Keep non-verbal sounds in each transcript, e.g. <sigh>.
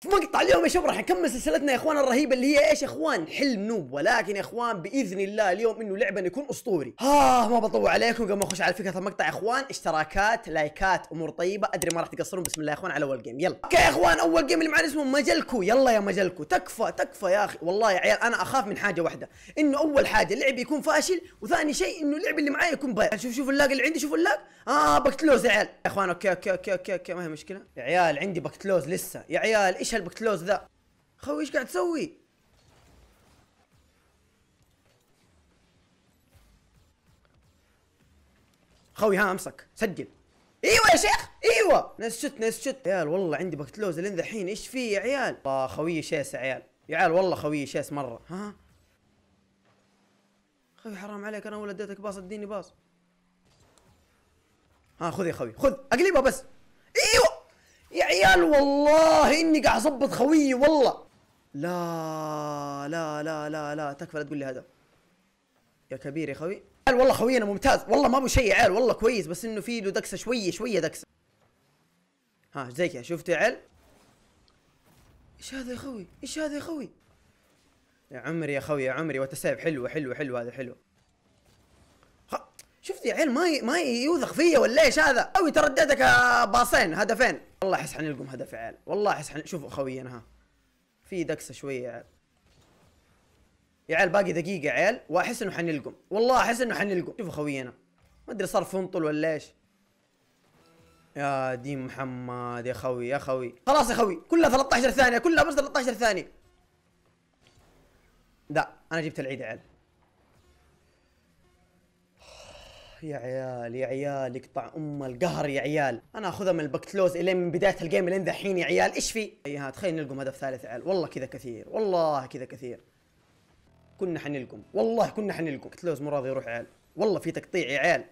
في مقطع اليوم يا شباب راح نكمل سلسلتنا يا اخوان الرهيبه اللي هي ايش يا اخوان حلم نوب ولكن يا اخوان باذن الله اليوم انه لعبه يكون اسطوري ها آه ما بطول عليكم قبل ما اخش على فكره المقطع يا اخوان اشتراكات لايكات امور طيبه ادري ما راح تقصرون بسم الله يا اخوان على اول جيم يلا اوكي يا اخوان اول جيم اللي معنا اسمه مجلكو يلا يا مجلكو تكفى تكفى يا اخي والله يا عيال انا اخاف من حاجه واحده انه اول حاجه اللعب يكون فاشل وثاني شيء انه اللعب اللي معايا يكون بايظ شوف شوف اللاج اللي عندي شوف اللاج آه،, اه بكتلوز يا عيال يا اخوان اوكي اوكي اوكي اوكي, أوكي ما هي مشكله يا عيال عندي بكتلوز لسه يا عيال ايش هالبكتلوز ذا خوي ايش قاعد تسوي خوي ها امسك سجل ايوه يا شيخ ايوه ناس شت ناس شت عيال والله عندي بكتلوز لين ذحين ايش فيه يا عيال الله خوي شيس يا عيال يا عيال والله خوي شيس مره ها خوي حرام عليك انا اول اديتك باص اديني باص ها خذ يا خوي خذ اقلبها بس ايوه يا عيال والله اني قاعد اظبط خويي والله لا لا لا لا لا تكفى لا تقول لي هذا يا كبير يا خوي عيال والله خوينا ممتاز والله ما ابو شيء عيال والله كويس بس انه في له دكسه شويه شويه دكسه ها زي كذا شفتوا يا عيال ايش هذا يا خوي ايش هذا يا خوي يا عمري يا خوي يا عمري وتسايب حلوه حلوه حلوه هذا حلو شفت يا عيال ما ي... ما يوثق فيا ولا ايش هذا؟ اوي ترددك باصين هدفين والله احس حنلقم هدف يا عيال والله احس حن... شوفوا خوينا ها في دكسه شويه يا عيال يا عيال باقي دقيقه يا عيال واحس انه حنلقم والله احس انه حنلقم شوفوا خوينا انا ما ادري صار فنطل ولا ايش يا ديم محمد يا خوي يا خوي خلاص يا خوي كلها 13 ثانيه كلها بس 13 ثانيه لا انا جبت العيد يا عيال يا عيال يا عيال يقطع ام القهر يا عيال انا اخذها من البكتلوز الين من بدايه الجيم الين ذحين يا عيال ايش في اي ها تخيل نلقم هدف ثالث عيال والله كذا كثير والله كذا كثير كنا حنلقم والله كنا حنلقم بكتلوز مو راضي يروح عيال والله في تقطيع يا عيال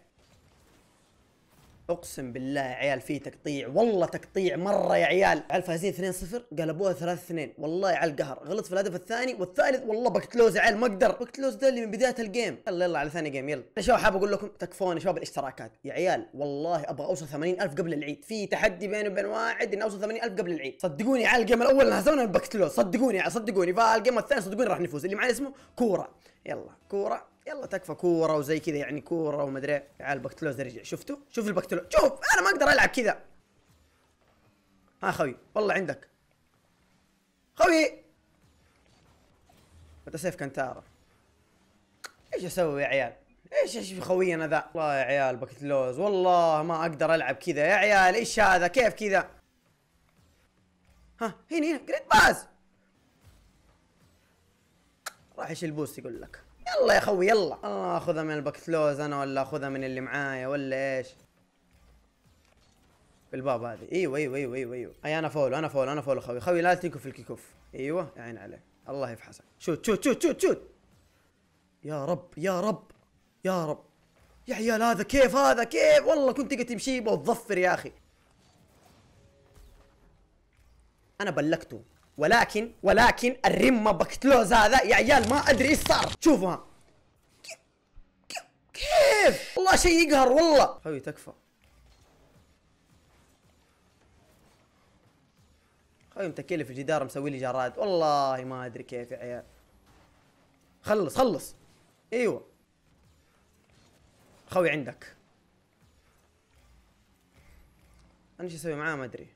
اقسم بالله يا عيال في تقطيع والله تقطيع مره يا عيال عيال فايزين 2-0 قلبوها 3-2 والله على القهر غلط في الهدف الثاني والثالث والله بكتلوز يا عيال ما اقدر بكتلوز ده اللي من بدايه الجيم يلا يلا على ثاني جيم يلا انا شباب حاب اقول لكم تكفون يا شباب الاشتراكات يا عيال والله ابغى اوصل 80000 قبل العيد في تحدي بيني وبين واحد اني اوصل 80000 قبل العيد صدقوني يا عيال الجيم الاول هزمنا بكتلوز صدقوني يا صدقوني فالجيم الثاني صدقوني راح نفوز اللي معي اسمه كوره يلا كوره يلا تكفى كوره وزي كذا يعني كوره وما ادري إيه. تعال بكتلوز رجع شفتوا شوف البكتلوز شوف انا ما اقدر العب كذا ها خوي والله عندك خوي متى سيف كنتارا ايش اسوي يا عيال ايش ايش خوينا ذا والله يا عيال بكتلوز والله ما اقدر العب كذا يا عيال ايش هذا كيف كذا ها هنا هنا جريت باز راح يشيل بوست يقول لك يلا يا خوي يلا اخذها من البكتلوز انا ولا اخذها من اللي معايا ولا ايش بالباب هذه ايوه ايوه ايوه ايوه ايوه اي انا فول انا فول انا فول خوي خوي لا تنكف الكيكوف ايوه يا عين عليك الله يفحصك شوت شوت شوت شوت شوت يا رب يا رب يا رب يا عيال هذا كيف هذا كيف والله كنت قتي شيبه وتظفر يا اخي انا بلكته ولكن ولكن الرمه بكتلوز هذا يا عيال ما ادري ايش صار شوفوا كيف والله شيء يقهر والله حبيبي تكفى خوي متكلي في الجدار مسوي لي جراد والله ما ادري كيف يا عيال خلص خلص ايوه خوي عندك انا ايش اسوي معاه ما ادري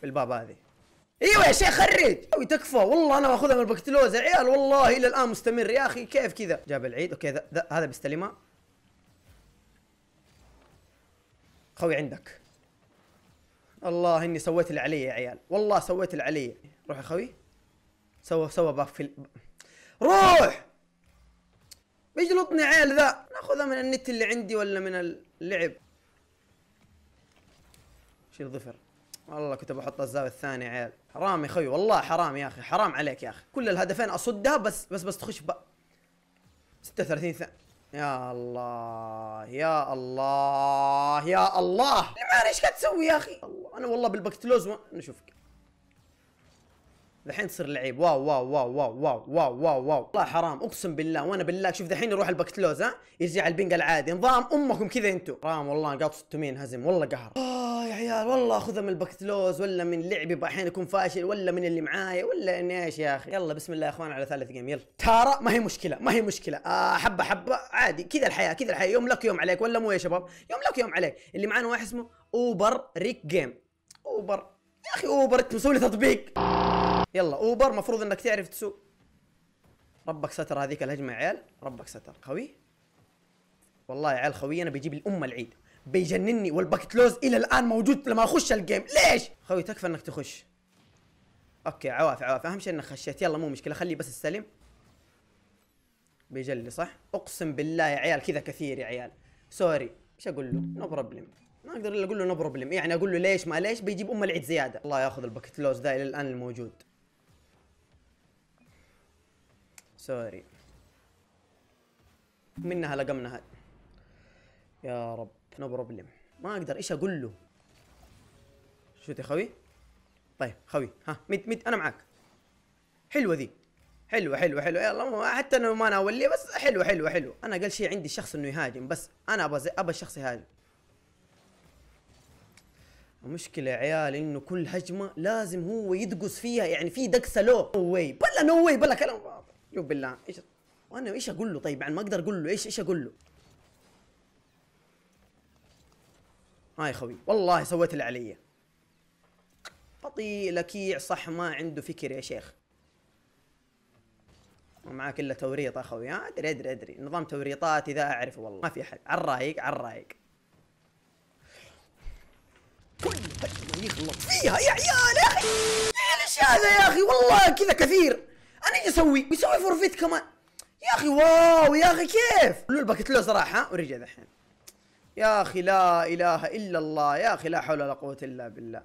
في الباب هذه ايوه يا شيخ خرج اوي تكفى والله انا واخذها من البكتلوز يا عيال والله الى الان مستمر يا اخي كيف كذا جاب العيد اوكي ذا ذا هذا بيستلمها خوي عندك الله اني سويت اللي علي يا عيال والله سويت اللي علي روح يا خوي سوى سوى باف في ال... روح بيجلطني عيال ذا ناخذها من النت اللي عندي ولا من اللعب شيل ظفر والله كنت بحط الزاويه الثانيه عيال حرام يا اخوي والله حرام يا اخي حرام عليك يا اخي كل الهدفين اصدها بس بس بس تخش ب 36 ثانيه يا الله يا الله يا الله يا ما ايش قاعد تسوي يا اخي انا والله بالبكتلوز ما نشوفك دحين تصير لعيب واو واو واو واو واو واو واو واو والله حرام اقسم بالله وانا بالله شوف دحين يروح البكتلوز ها يرجع البنج العادي نظام امكم كذا انتم حرام والله قاط 600 هزم والله قهر عيال والله اخذها من البكتلوز ولا من لعبي احيانا يكون فاشل ولا من اللي معايا ولا اني ايش يا اخي يلا بسم الله يا اخوان على ثالث جيم يلا ترى ما هي مشكله ما هي مشكله آه حبه حبه عادي كذا الحياه كذا الحياه يوم لك يوم عليك ولا مو يا شباب يوم لك يوم عليك اللي معانا واحد اسمه اوبر ريك جيم اوبر يا اخي اوبر انت مسوي لي تطبيق يلا اوبر مفروض انك تعرف تسوق ربك ستر هذيك الهجمه يا عيال ربك ستر خوي والله يا عيال خوي انا بيجيب الامه العيد بيجنني والباكت لوز الى الان موجود لما اخش الجيم ليش خوي تكفى انك تخش اوكي عوافي عوافي اهم شيء انك خشيت يلا مو مشكله خليه بس السلم بيجلي صح اقسم بالله يا عيال كذا كثير يا عيال سوري ايش اقول له نو بروبلم ما اقدر الا اقول له نو بروبلم يعني اقول له ليش ما ليش بيجيب ام العيد زياده الله ياخذ الباكت لوز ذا الى الان الموجود سوري منها لقمناها يا رب نو بروبلم ما اقدر ايش اقول له شوت يا خوي طيب خوي ها ميت ميت انا معاك حلوه ذي حلوه حلوه حلوه يلا حتى انا ما اولي بس حلوه حلوه حلوه انا اقل شيء عندي الشخص انه يهاجم بس انا ابغى ابغى الشخص يهاجم المشكلة يا عيال انه كل هجمة لازم هو يدقس فيها يعني في دقسة له نو واي بلا نو واي بلا كلام شوف بالله ايش وانا ايش اقول له طيب يعني ما اقدر اقول له ايش ايش اقول له هاي يا خوي والله سويت اللي علي بطيء لكيع صح ما عنده فكر يا شيخ ما معاك الا توريط اخوي ادري ادري ادري نظام توريطات اذا اعرف والله ما في احد على الرايق على الرايق كل هجمه يخلط فيها يا عيال يا اخي ايش هذا يا اخي والله كذا كثير انا ايش اسوي؟ بيسوي فورفيت كمان يا اخي واو يا اخي كيف؟ لول الباكيت له صراحه ورجع دحين يا أخي لا إله إلا الله يا أخي لا حول ولا قوة إلا بالله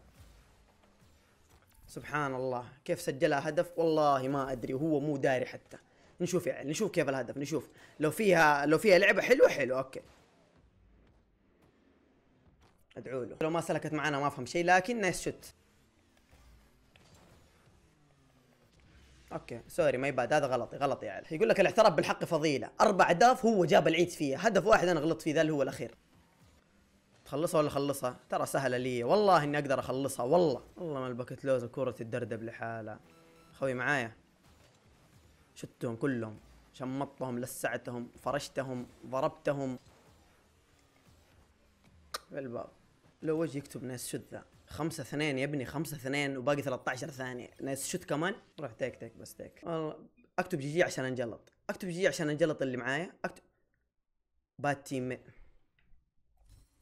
سبحان الله كيف سجلها هدف والله ما أدري وهو مو داري حتى نشوف يعني نشوف كيف الهدف نشوف لو فيها لو فيها لعبة حلوة حلو أوكي ادعوا له لو ما سلكت معنا ما افهم شيء لكن نايس شوت اوكي سوري ما يباد هذا غلطي غلطي يعني يقول لك الاعتراف بالحق فضيله اربع اهداف هو جاب العيد فيها هدف واحد انا غلطت فيه ذا اللي هو الاخير تخلصها ولا اخلصها؟ ترى سهله لي والله اني اقدر اخلصها والله والله ما البكت لوز الكوره تدردب لحالها خوي معايا شتهم كلهم شمطتهم لسعتهم فرشتهم ضربتهم بالباب لو وجه يكتب ناس شد ذا خمسة اثنين يا ابني خمسة اثنين وباقي 13 ثانية ناس شد كمان روح تيك تيك بس تيك والله اكتب جي جي عشان انجلط اكتب جي جي عشان انجلط اللي معايا اكتب باد تيم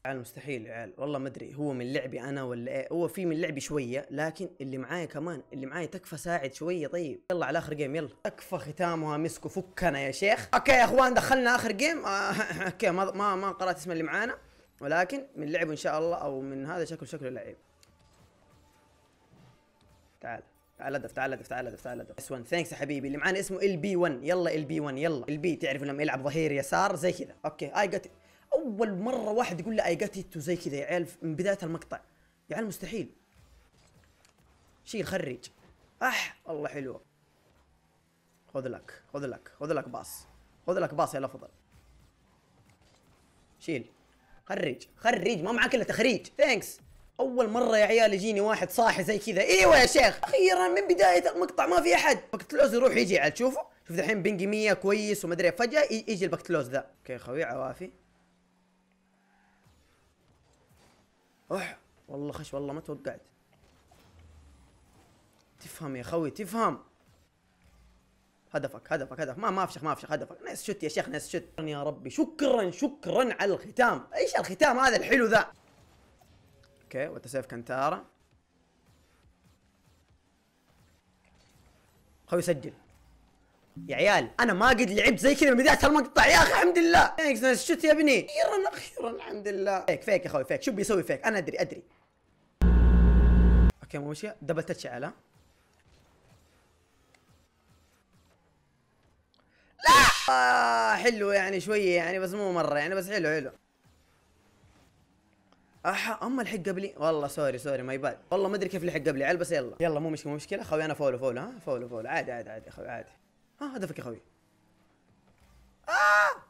عيال مستحيل يا عيال والله ما ادري هو من لعبي انا ولا ايه هو في من لعبي شويه لكن اللي معايا كمان اللي معايا تكفى ساعد شويه طيب يلا على اخر جيم يلا تكفى ختامها مسك وفكنا يا شيخ اوكي يا اخوان دخلنا اخر جيم آه، <laughs> اوكي ما ما, ما قرات اسم اللي معانا ولكن من لعبه ان شاء الله او من هذا شكل شكله لعيب تعال تعال ادف تعال ادف تعال ادف تعال ادف اس 1 ثانكس يا حبيبي اللي معانا اسمه ال بي 1 يلا ال بي 1 يلا ال بي تعرف لما يلعب ظهير يسار زي كذا اوكي اي جت اول مره واحد يقول له اي جت تو زي كذا يا عيال من بدايه المقطع يا عيال مستحيل شيل خريج اح الله حلوه خذ لك خذ لك خذ لك باص خذ لك باص يا الافضل شيل خريج خريج ما معك الا تخريج ثانكس اول مره يا عيال يجيني واحد صاحي زي كذا ايوه يا شيخ اخيرا من بدايه المقطع ما في احد بكتلوز يروح يجي عاد شوفوا شوف الحين بنجي 100 كويس ومدري فجاه يجي البكتلوز ذا اوكي خوي عوافي اح والله خش والله ما توقعت تفهم يا خوي تفهم هدفك هدفك هدف ما ما افشخ ما افشخ هدفك نايس شوت يا شيخ نايس شوت يا ربي شكرا شكرا على الختام ايش الختام هذا الحلو ذا اوكي وتسيف كنتارا خوي سجل يا عيال انا ما قد لعبت زي كذا من بدايه المقطع يا اخي الحمد لله فينكس نايس شوت يا ابني اخيرا اخيرا الحمد لله فيك فيك يا اخوي فيك شو بيسوي فيك انا ادري ادري اوكي مو مشكله دبل تتش على لا آه حلو يعني شويه يعني بس مو مره يعني بس حلو حلو اح اما الحق قبلي والله سوري سوري ماي باد والله ما ادري كيف الحق قبلي عيل بس يلا يلا مو مشكله مو مشكله خوي انا فولو فولو ها فولو فولو عادي عادي عادي خوي عادي آه هدفك يا خوي آه!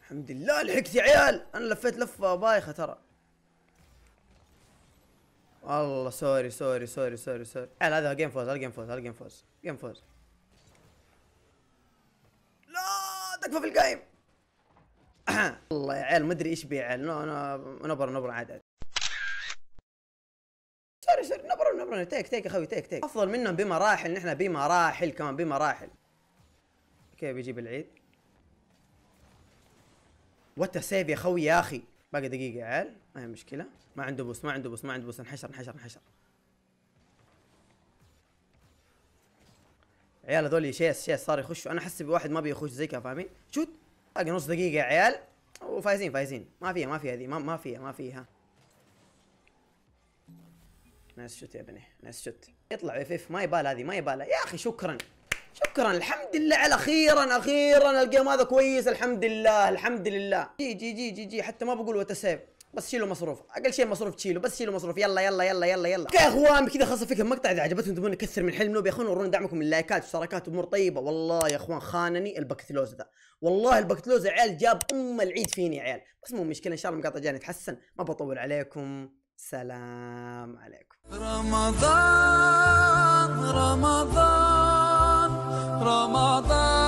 الحمد لله لحقت يا عيال انا لفيت لفه بايخه ترى والله سوري سوري سوري سوري سوري عيال هذا جيم فوز هذا جيم فوز هذا جيم فوز جيم فوز لا تكفى في القايم <coughs> الله يا عيال ما ادري ايش بي عيال نبره نبره عاد عاد سوري سوري نبرون نبرون تيك تيك يا اخوي تيك تيك افضل منهم بمراحل نحن بمراحل كمان بمراحل اوكي بيجيب العيد وات سيف يا اخوي يا اخي باقي دقيقة يا عيال ما هي مشكلة ما عنده بوس ما عنده بوس ما عنده بوس انحشر انحشر انحشر عيال هذول شيس شيس صار يخشوا انا احس بواحد ما بيخش زي كذا فاهمين شوت باقي نص دقيقة يا عيال وفايزين فايزين ما فيها ما فيها ذي ما فيها ما فيها نايس شوت يا ابني نايس شوت يطلع اف اف ما يبال هذه ما يبال يا اخي شكرا شكرا الحمد لله على اخيرا اخيرا الجيم هذا كويس الحمد لله الحمد لله جي جي جي جي جي حتى ما بقول وتسيب بس شيلوا مصروف اقل شيء مصروف تشيلوا بس شيلوا مصروف يلا يلا يلا يلا يلا يا اخوان بكذا خلص فيكم المقطع اذا عجبتكم تبون نكثر من حلم نوب يا اخوان ورونا دعمكم من لايكات واشتراكات امور طيبه والله يا اخوان خانني البكتلوز ذا والله البكتلوز يا عيال جاب ام العيد فيني يا عيال بس مو مشكله ان شاء الله المقاطع الجايه نتحسن ما بطول عليكم سلام عليكم رمضان رمضان رمضان